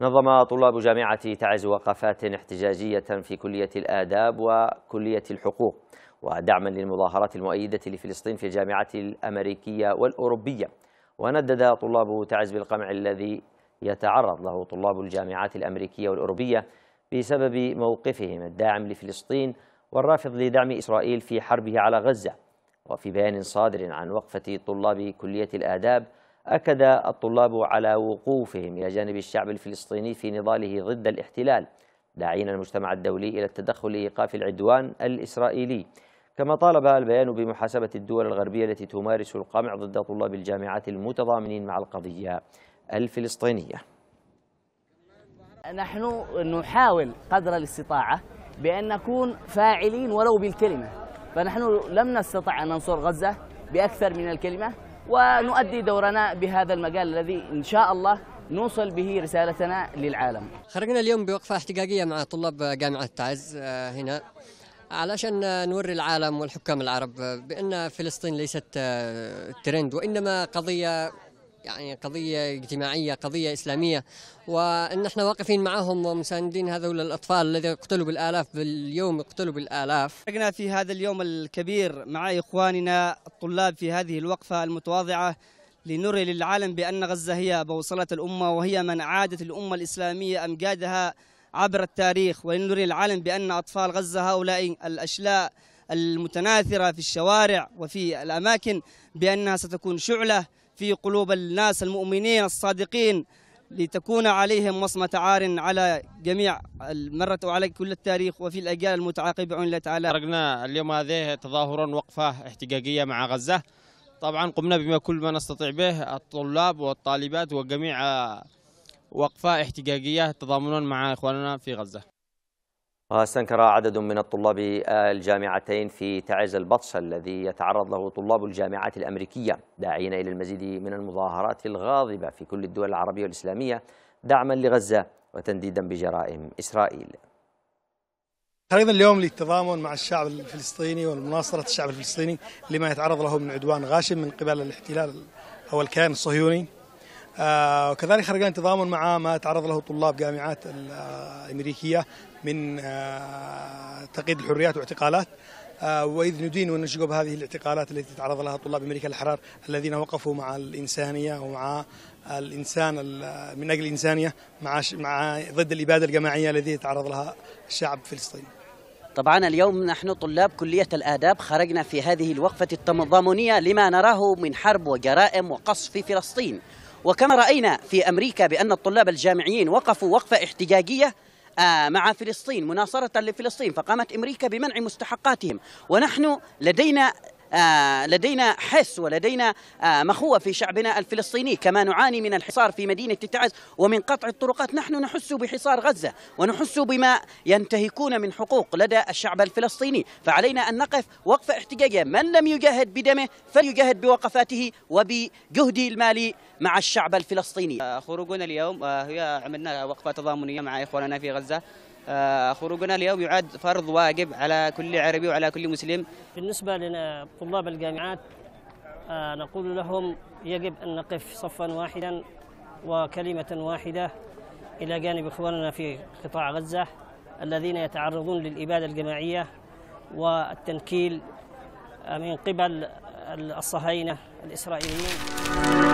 نظم طلاب جامعة تعز وقفات احتجاجية في كلية الآداب وكلية الحقوق ودعما للمظاهرات المؤيدة لفلسطين في الجامعة الأمريكية والأوروبية وندد طلاب تعز بالقمع الذي يتعرض له طلاب الجامعات الأمريكية والأوروبية بسبب موقفهم الداعم لفلسطين والرافض لدعم إسرائيل في حربه على غزة وفي بيان صادر عن وقفة طلاب كلية الآداب أكد الطلاب على وقوفهم إلى جانب الشعب الفلسطيني في نضاله ضد الاحتلال داعين المجتمع الدولي إلى التدخل لإيقاف العدوان الإسرائيلي كما طالب البيان بمحاسبة الدول الغربية التي تمارس القمع ضد طلاب الجامعات المتضامنين مع القضية الفلسطينية نحن نحاول قدر الاستطاعة بأن نكون فاعلين ولو بالكلمة فنحن لم نستطع أن ننصر غزة بأكثر من الكلمة ونؤدي دورنا بهذا المجال الذي إن شاء الله نوصل به رسالتنا للعالم خرجنا اليوم بوقفة احتجاجية مع طلاب جامعة تعز آه، هنا علشان نوري العالم والحكام العرب بأن فلسطين ليست آه، ترند وإنما قضية يعني قضية اجتماعية قضية إسلامية وأن احنا واقفين معهم ومساندين هذول الأطفال الذي يقتلوا بالآلاف باليوم يقتلوا بالآلاف شاركنا في هذا اليوم الكبير مع إخواننا الطلاب في هذه الوقفة المتواضعة لنري للعالم بأن غزة هي بوصلة الأمة وهي من عادت الأمة الإسلامية أمجادها عبر التاريخ ولنري العالم بأن أطفال غزة هؤلاء الأشلاء المتناثرة في الشوارع وفي الأماكن بأنها ستكون شعلة في قلوب الناس المؤمنين الصادقين لتكون عليهم وصمة عار على جميع المرة وعلى كل التاريخ وفي الأجيال المتعاقبة بعون الله تعالى خرجنا اليوم هذه تظاهرا وقفة احتجاجية مع غزة طبعا قمنا بما كل ما نستطيع به الطلاب والطالبات وجميع وقفة احتجاجية تضامنا مع إخواننا في غزة واستنكر عدد من الطلاب الجامعتين في تعز البطش الذي يتعرض له طلاب الجامعات الأمريكية داعين إلى المزيد من المظاهرات الغاضبة في كل الدول العربية والإسلامية دعما لغزة وتنديدا بجرائم إسرائيل تعريض اليوم للتضامن مع الشعب الفلسطيني والمناصرة الشعب الفلسطيني لما يتعرض له من عدوان غاشم من قبل الاحتلال أو الكيان الصهيوني وكذلك آه، خرجنا تضامن مع ما تعرض له طلاب جامعات الامريكيه آه، من آه، تقييد الحريات واعتقالات واذ ندين ونشق بهذه الاعتقالات التي تعرض لها طلاب امريكا الحرار الذين وقفوا مع الانسانيه ومع الانسان من اجل الانسانيه مع مع ضد الاباده الجماعيه التي تعرض لها الشعب الفلسطيني. طبعا اليوم نحن طلاب كلية الآداب خرجنا في هذه الوقفة التضامنية لما نراه من حرب وجرائم وقصف في فلسطين وكما رأينا في أمريكا بأن الطلاب الجامعيين وقفوا وقفة احتجاجية آه، مع فلسطين مناصرة لفلسطين فقامت أمريكا بمنع مستحقاتهم ونحن لدينا آه، لدينا حس ولدينا آه، مخوة في شعبنا الفلسطيني كما نعاني من الحصار في مدينة تعز ومن قطع الطرقات نحن نحس بحصار غزة ونحس بما ينتهكون من حقوق لدى الشعب الفلسطيني فعلينا أن نقف وقف احتجاجية من لم يجاهد بدمه فليجاهد بوقفاته وبجهده المالي مع الشعب الفلسطيني آه، خروجنا اليوم هي عملنا وقفة تضامنية مع إخواننا في غزة آه، خروجنا اليوم يعد فرض واجب على كل عربي وعلى كل مسلم بالنسبة لنا طلاب الجامعات آه، نقول لهم يجب أن نقف صفا واحدا وكلمة واحدة إلى جانب إخواننا في قطاع غزة الذين يتعرضون للإبادة الجماعية والتنكيل آه، من قبل الصهاينة الإسرائيليين